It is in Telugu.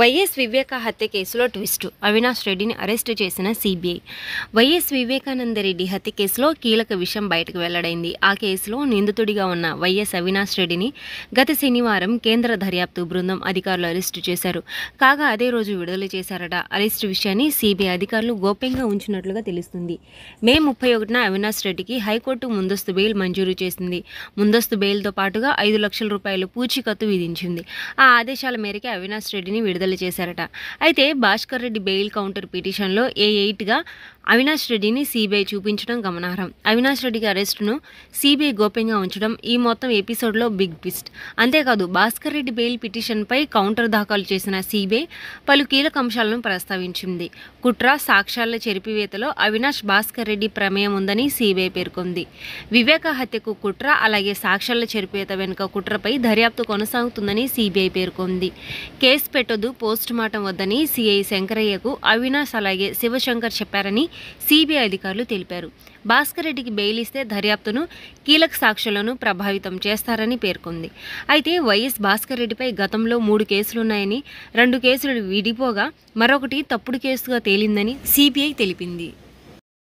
వైఎస్ వివేక హత్య కేసులో ట్విస్ట్ అవినాష్ రెడ్డిని అరెస్టు చేసిన సిబిఐ వైఎస్ వివేకానందరెడ్డి హత్య కేసులో కీలక విషయం బయటకు వెల్లడైంది ఆ కేసులో నిందితుడిగా ఉన్న వైఎస్ అవినాష్ రెడ్డిని గత శనివారం కేంద్ర దర్యాప్తు బృందం అధికారులు అరెస్టు చేశారు కాగా అదే రోజు విడుదల చేశారట అరెస్టు విషయాన్ని సిబిఐ అధికారులు గోప్యంగా ఉంచినట్లుగా తెలుస్తుంది మే ముప్పై ఒకటిన అవినాష్ రెడ్డికి హైకోర్టు ముందస్తు బెయిల్ మంజూరు చేసింది ముందస్తు బెయిల్తో పాటుగా ఐదు లక్షల రూపాయలు పూచీకత్తు విధించింది ఆ ఆదేశాల మేరకే అవినాష్ రెడ్డిని విడుదల విడుదల చేశారట అయితే భాస్కర్ రెడ్డి బెయిల్ కౌంటర్ పిటిషన్లో ఏ ఎయిట్గా అవినాష్ రెడ్డిని సీబీఐ చూపించడం గమనార్హం అవినాష్ రెడ్డికి అరెస్టును సీబీఐ గోప్యంగా ఉంచడం ఈ మొత్తం ఎపిసోడ్లో బిగ్ ట్విస్ట్ అంతేకాదు భాస్కర్ రెడ్డి బెయిల్ పిటిషన్పై కౌంటర్ దాఖలు చేసిన సీబీఐ పలు కీలక అంశాలను ప్రస్తావించింది కుట్ర సాక్ష్యాల చెరిపివేతలో అవినాష్ భాస్కర్ రెడ్డి ప్రమేయం ఉందని సీబీఐ పేర్కొంది వివేక హత్యకు కుట్ర అలాగే సాక్ష్యాల చెరిపివేత వెనుక కుట్రపై దర్యాప్తు కొనసాగుతుందని సీబీఐ పేర్కొంది కేసు పెట్టొద్దు మార్టం వద్దని సిఐ శంకరయ్యకు అవినాష్ అలాగే శివశంకర్ చెప్పారని సిబిఐ అధికారులు తెలిపారు భాస్కర్ రెడ్డికి బెయిల్ ఇస్తే దర్యాప్తును కీలక సాక్షులను ప్రభావితం చేస్తారని పేర్కొంది అయితే వైఎస్ భాస్కర్ రెడ్డిపై గతంలో మూడు కేసులున్నాయని రెండు కేసులు విడిపోగా మరొకటి తప్పుడు కేసుగా తేలిందని సిబిఐ తెలిపింది